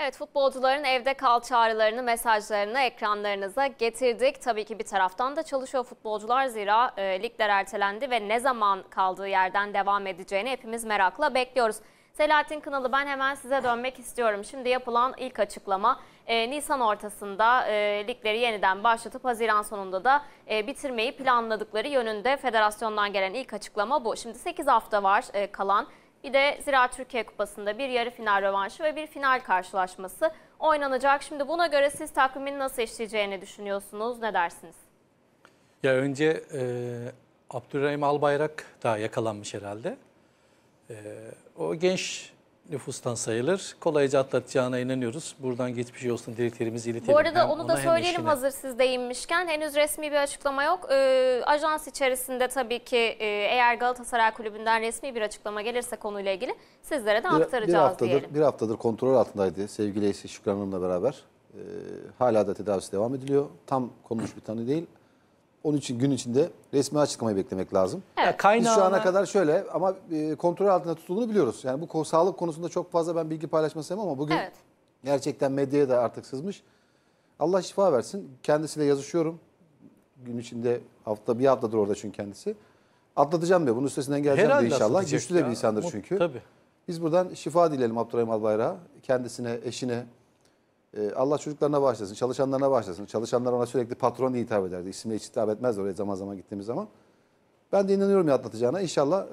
Evet futbolcuların evde kal çağrılarını, mesajlarını ekranlarınıza getirdik. Tabii ki bir taraftan da çalışıyor futbolcular zira e, ligler ertelendi ve ne zaman kaldığı yerden devam edeceğini hepimiz merakla bekliyoruz. Selahattin Kınalı ben hemen size dönmek istiyorum. Şimdi yapılan ilk açıklama e, Nisan ortasında e, ligleri yeniden başlatıp Haziran sonunda da e, bitirmeyi planladıkları yönünde federasyondan gelen ilk açıklama bu. Şimdi 8 hafta var e, kalan bir de Zira Türkiye Kupası'nda bir yarı final rövanşı ve bir final karşılaşması oynanacak. Şimdi buna göre siz takvimin nasıl işleyeceğini düşünüyorsunuz? Ne dersiniz? Ya önce e, Abdurrahim Albayrak daha yakalanmış herhalde. E, o genç nüfustan sayılır. Kolayca atlatacağına inanıyoruz. Buradan geçmiş olsun dileklerimizi iletelim. Bu arada hem onu da söyleyelim işine. hazır siz değinmişken. Henüz resmi bir açıklama yok. Ee, ajans içerisinde tabii ki e, eğer Galatasaray Kulübü'nden resmi bir açıklama gelirse konuyla ilgili sizlere de aktaracağız bir, haftadır, diyelim. Bir haftadır kontrol altındaydı sevgili Esi Şükran Hanım'la beraber. Ee, hala da tedavisi devam ediliyor. Tam konuş bir tanı değil onun için gün içinde resmi açıklamayı beklemek lazım. Evet. Biz şu ana kadar şöyle ama e, kontrol altında tutulduğunu biliyoruz. Yani bu sağlık konusunda çok fazla ben bilgi paylaşmasam ama bugün Evet. gerçekten medyaya da artık sızmış. Allah şifa versin. Kendisiyle yazışıyorum. Gün içinde hafta bir haftadır orada çünkü kendisi. Atlatacağım diyor. Bunun üstesinden geleceğim diyor inşallah. Güçlü de bir insandır çünkü. Tabii. Biz buradan şifa dileyelim Abdurrahim Albayrak'a. Kendisine, eşine, ee, Allah çocuklarına bağışlasın, çalışanlarına bağışlasın. Çalışanlar ona sürekli patron diye hitap ederdi. İsimle hiç hitap etmezdi oraya zaman zaman gittiğimiz zaman. Ben de inanıyorum ya atlatacağına. İnşallah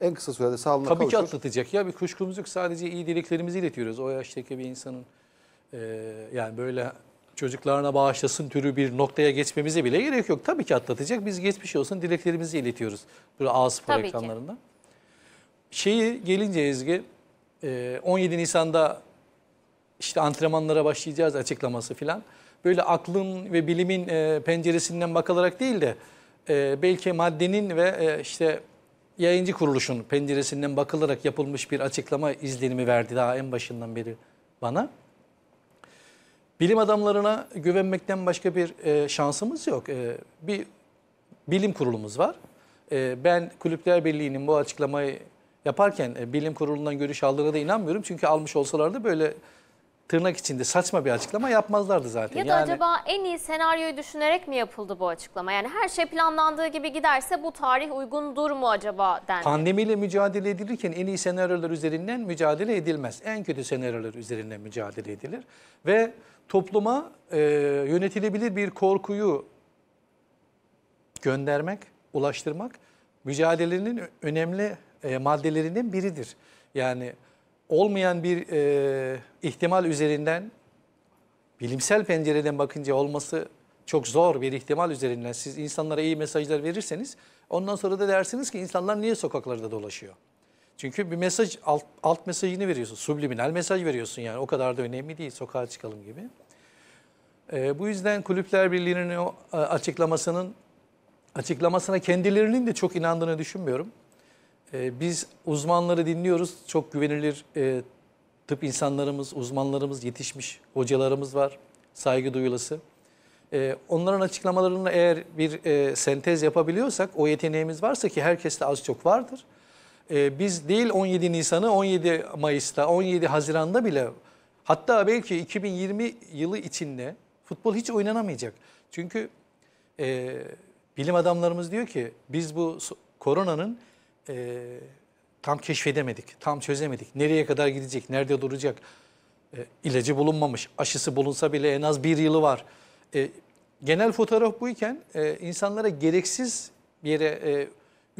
e, en kısa sürede sağlığına Tabii kavuşur. ki atlatacak ya. Bir kuşkumuz yok. Sadece iyi dileklerimizi iletiyoruz. O yaştaki bir insanın e, yani böyle çocuklarına bağışlasın türü bir noktaya geçmemize bile gerek yok. Tabii ki atlatacak. Biz geçmiş olsun dileklerimizi iletiyoruz. Böyle ağız spor ekranlarında. Şeyi gelince Ezgi, 17 e, Nisan'da işte antrenmanlara başlayacağız açıklaması filan. Böyle aklın ve bilimin e, penceresinden bakılarak değil de e, belki maddenin ve e, işte yayıncı kuruluşun penceresinden bakılarak yapılmış bir açıklama izlenimi verdi daha en başından beri bana. Bilim adamlarına güvenmekten başka bir e, şansımız yok. E, bir bilim kurulumuz var. E, ben Kulüpler Birliği'nin bu açıklamayı yaparken e, bilim kurulundan görüş aldığına da inanmıyorum. Çünkü almış olsalardı böyle tırnak içinde saçma bir açıklama yapmazlardı zaten. Ya da yani... acaba en iyi senaryoyu düşünerek mi yapıldı bu açıklama? Yani her şey planlandığı gibi giderse bu tarih uygundur mu acaba dendi? Pandemiyle mücadele edilirken en iyi senaryolar üzerinden mücadele edilmez. En kötü senaryolar üzerinden mücadele edilir. Ve topluma e, yönetilebilir bir korkuyu göndermek, ulaştırmak mücadelenin önemli e, maddelerinin biridir. Yani olmayan bir e, ihtimal üzerinden bilimsel pencereden bakınca olması çok zor bir ihtimal üzerinden siz insanlara iyi mesajlar verirseniz ondan sonra da dersiniz ki insanlar niye sokaklarda dolaşıyor? Çünkü bir mesaj alt, alt mesajını veriyorsun, subliminal mesaj veriyorsun yani o kadar da önemli değil sokağa çıkalım gibi. E, bu yüzden Kulüpler Birliği'nin o e, açıklamasının açıklamasına kendilerinin de çok inandığını düşünmüyorum. Ee, biz uzmanları dinliyoruz. Çok güvenilir e, tıp insanlarımız, uzmanlarımız, yetişmiş hocalarımız var. Saygı duyulası. Ee, onların açıklamalarını eğer bir e, sentez yapabiliyorsak, o yeteneğimiz varsa ki herkeste az çok vardır. Ee, biz değil 17 Nisan'ı 17 Mayıs'ta, 17 Haziran'da bile hatta belki 2020 yılı içinde futbol hiç oynanamayacak. Çünkü e, bilim adamlarımız diyor ki biz bu koronanın e, tam keşfedemedik, tam çözemedik. Nereye kadar gidecek, nerede duracak? E, ilacı bulunmamış, aşısı bulunsa bile en az bir yılı var. E, genel fotoğraf buyken e, insanlara gereksiz yere e,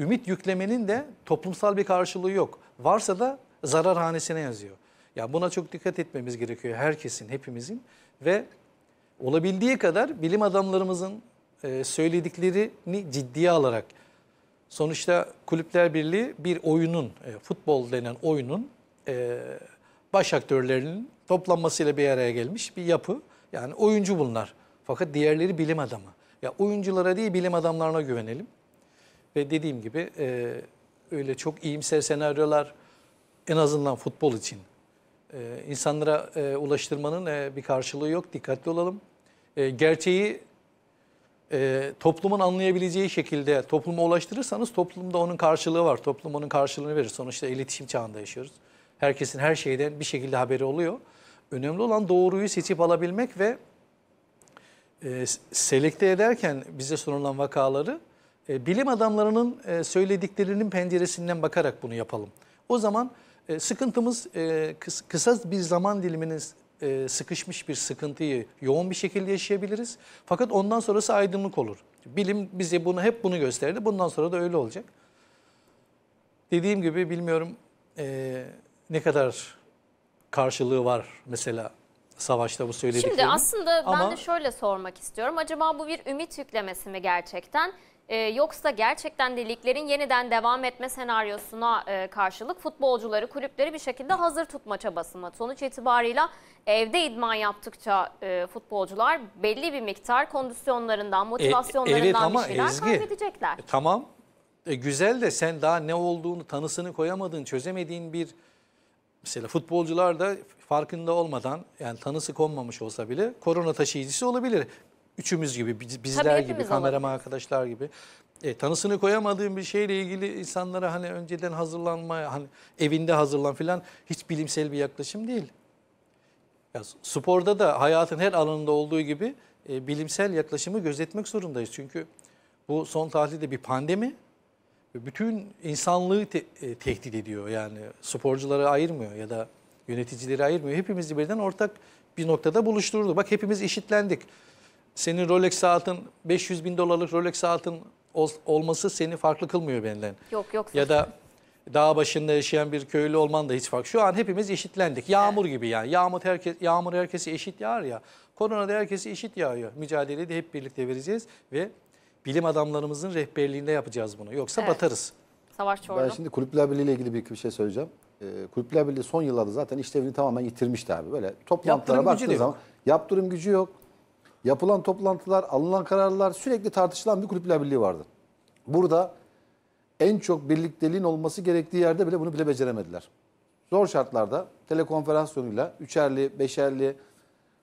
ümit yüklemenin de toplumsal bir karşılığı yok. Varsa da zararhanesine yazıyor. Ya buna çok dikkat etmemiz gerekiyor herkesin, hepimizin ve olabildiği kadar bilim adamlarımızın e, söylediklerini ciddiye alarak Sonuçta Kulüpler Birliği bir oyunun, e, futbol denen oyunun e, baş aktörlerinin toplanmasıyla bir araya gelmiş bir yapı. Yani oyuncu bunlar. Fakat diğerleri bilim adamı. Ya oyunculara değil bilim adamlarına güvenelim. Ve dediğim gibi e, öyle çok iyimser senaryolar en azından futbol için e, insanlara e, ulaştırmanın e, bir karşılığı yok. Dikkatli olalım. E, gerçeği e, toplumun anlayabileceği şekilde topluma ulaştırırsanız toplumda onun karşılığı var. Toplum onun karşılığını verir. Sonuçta iletişim çağında yaşıyoruz. Herkesin her şeyden bir şekilde haberi oluyor. Önemli olan doğruyu seçip alabilmek ve e, selekte ederken bize sunulan vakaları e, bilim adamlarının e, söylediklerinin penceresinden bakarak bunu yapalım. O zaman e, sıkıntımız e, kısa bir zaman diliminiz e, sıkışmış bir sıkıntıyı yoğun bir şekilde yaşayabiliriz. Fakat ondan sonrası aydınlık olur. Bilim bize bunu hep bunu gösterdi. Bundan sonra da öyle olacak. Dediğim gibi bilmiyorum e, ne kadar karşılığı var mesela savaşta bu söylediklerim. Şimdi aslında ben de şöyle sormak istiyorum. Acaba bu bir ümit yüklemesi mi gerçekten? E, yoksa gerçekten de liglerin yeniden devam etme senaryosuna e, karşılık futbolcuları, kulüpleri bir şekilde hazır tutma çabası mı? Sonuç itibarıyla evde idman yaptıkça e, futbolcular belli bir miktar kondisyonlarından, e, motivasyonlarından e, evet, ama bir şeyler Ezgi, kaybedecekler. E, tamam e, güzel de sen daha ne olduğunu tanısını koyamadığın, çözemediğin bir mesela futbolcular da farkında olmadan yani tanısı konmamış olsa bile korona taşıyıcısı olabilir üçümüz gibi, bizler gibi, kameraman arkadaşlar gibi e, tanısını koyamadığım bir şeyle ilgili insanlara hani önceden hazırlanma, hani evinde hazırlan filan hiç bilimsel bir yaklaşım değil. Ya, sporda da hayatın her alanında olduğu gibi e, bilimsel yaklaşımı gözetmek zorundayız. Çünkü bu son tahlilde bir pandemi ve bütün insanlığı te e, tehdit ediyor. Yani sporcuları ayırmıyor ya da yöneticileri ayırmıyor. Hepimizi birden ortak bir noktada buluşturdu. Bak hepimiz işitlendik senin Rolex saatin 500 bin dolarlık Rolex saatin olması seni farklı kılmıyor benden. Yok yok. Ya da dağ başında yaşayan bir köylü olman da hiç fark. Şu an hepimiz eşitlendik. Yağmur gibi yani. Yağmur herkes yağmur herkesi eşit yağar ya. Korona da herkesi eşit yağıyor. Mücadeleyi de hep birlikte vereceğiz ve bilim adamlarımızın rehberliğinde yapacağız bunu. Yoksa evet. batarız. Savaş Çorlu. Ben şimdi Kulüpler Birliği ile ilgili bir, bir şey söyleyeceğim. E, Kulüpler Birliği son yıllarda zaten işlevini tamamen yitirmişti abi. Böyle toplantılara yaptırım baktığın zaman yaptırım gücü yok. Yapılan toplantılar, alınan kararlar sürekli tartışılan bir kulüpler birliği vardı. Burada en çok birlikteliğin olması gerektiği yerde bile bunu bile beceremediler. Zor şartlarda telekonferans yoluyla üçerli, beşerli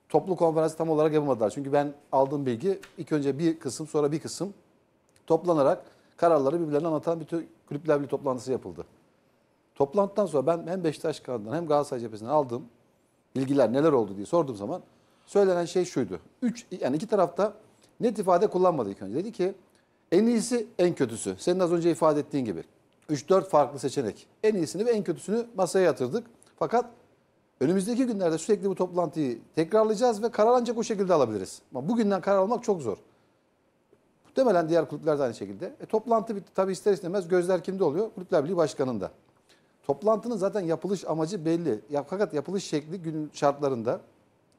toplu konferans tam olarak yapamadılar. Çünkü ben aldığım bilgi ilk önce bir kısım sonra bir kısım toplanarak kararları birbirlerine anlatan bir tür kulüpler birliği toplantısı yapıldı. Toplantıdan sonra ben hem Beşiktaş kanadından hem Galatasaray cephesinden aldığım bilgiler neler oldu diye sorduğum zaman söylenen şey şuydu. Üç, yani iki tarafta net ifade kullanmadı ilk önce. Dedi ki en iyisi en kötüsü. Senin az önce ifade ettiğin gibi. 3-4 farklı seçenek. En iyisini ve en kötüsünü masaya yatırdık. Fakat önümüzdeki günlerde sürekli bu toplantıyı tekrarlayacağız ve karar ancak o şekilde alabiliriz. Ama bugünden karar almak çok zor. Muhtemelen diğer kulüpler de aynı şekilde. E, toplantı bitti. Tabii ister istemez gözler kimde oluyor? Kulüpler Birliği Başkanı'nda. Toplantının zaten yapılış amacı belli. Ya, fakat yapılış şekli gün şartlarında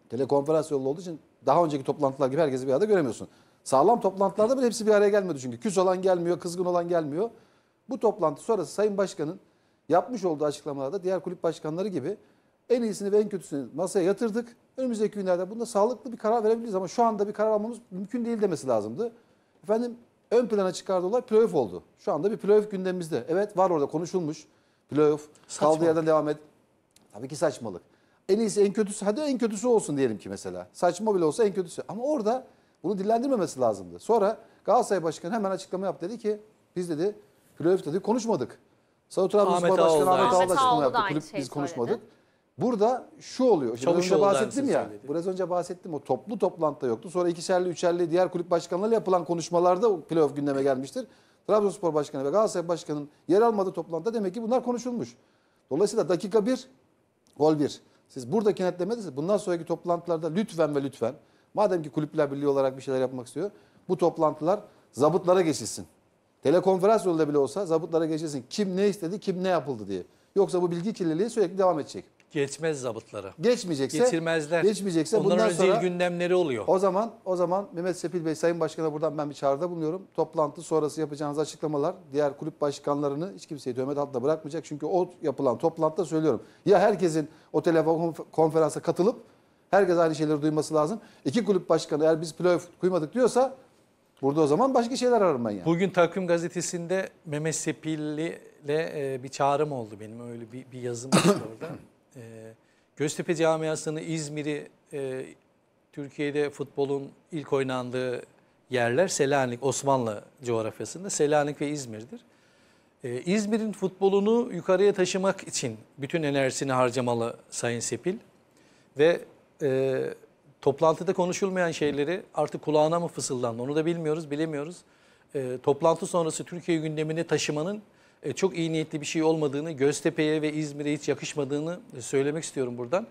Telekonferans yolu olduğu için daha önceki toplantılar gibi herkesi bir arada göremiyorsun. Sağlam toplantılarda bile hepsi bir araya gelmedi çünkü. Küs olan gelmiyor, kızgın olan gelmiyor. Bu toplantı sonrası Sayın Başkan'ın yapmış olduğu açıklamalarda diğer kulüp başkanları gibi en iyisini ve en kötüsünü masaya yatırdık. Önümüzdeki günlerde bunda sağlıklı bir karar verebiliriz ama şu anda bir karar almamız mümkün değil demesi lazımdı. Efendim ön plana çıkardığı olay playoff oldu. Şu anda bir playoff gündemimizde. Evet var orada konuşulmuş. Playoff kaldığı yerden devam et. Tabii ki saçmalık. En iyisi en kötüsü hadi en kötüsü olsun diyelim ki mesela. Saçma bile olsa en kötüsü. Ama orada bunu dillendirmemesi lazımdı. Sonra Galatasaray Başkanı hemen açıklama yaptı dedi ki biz dedi playoff dedi konuşmadık. Sonra Trabzonspor Başkanı Ahmet Ağoğlu Ağol açıklama yaptı. Kulüp biz şey konuşmadık. Burada şu oluyor. Şimdi Çavuş önce bahsettim şey ya. Söyledi. Biraz önce bahsettim o toplu toplantıda yoktu. Sonra ikişerli, üçerli diğer kulüp başkanlarıyla yapılan konuşmalarda playoff gündeme gelmiştir. Trabzonspor Başkanı ve Galatasaray Başkanı'nın yer almadığı toplantıda demek ki bunlar konuşulmuş. Dolayısıyla dakika bir, gol bir. Siz burada kenetlemediyseniz bundan sonraki toplantılarda lütfen ve lütfen madem ki kulüpler birliği olarak bir şeyler yapmak istiyor bu toplantılar zabıtlara geçilsin. Telekonferans yolda bile olsa zabıtlara geçilsin. Kim ne istedi, kim ne yapıldı diye. Yoksa bu bilgi kirliliği sürekli devam edecek. Geçmez zabıtları. Geçmeyecekse getirmezler. Geçmeyecekse Ondan bundan sonra gündemleri oluyor. O zaman o zaman Mehmet Sepil Bey Sayın Başkan'a buradan ben bir çağrıda bulunuyorum. Toplantı sonrası yapacağınız açıklamalar diğer kulüp başkanlarını hiç kimseyi dövme altında bırakmayacak. Çünkü o yapılan toplantıda söylüyorum. Ya herkesin o telefon konferansa katılıp herkes aynı şeyleri duyması lazım. İki kulüp başkanı eğer biz playoff duymadık diyorsa Burada o zaman başka şeyler ararım yani. Bugün Takvim Gazetesi'nde Mehmet Sepilli ile e, bir çağrım oldu benim öyle bir, bir yazım orada. E, Göztepe camiasını, İzmir'i e, Türkiye'de futbolun ilk oynandığı yerler Selanik, Osmanlı coğrafyasında Selanik ve İzmir'dir. Ee, İzmir'in futbolunu yukarıya taşımak için bütün enerjisini harcamalı Sayın Sepil. Ve e, toplantıda konuşulmayan şeyleri artık kulağına mı fısıldandı onu da bilmiyoruz, bilemiyoruz. E, toplantı sonrası Türkiye gündemini taşımanın e, çok iyi niyetli bir şey olmadığını, Göztepe'ye ve İzmir'e hiç yakışmadığını söylemek istiyorum buradan.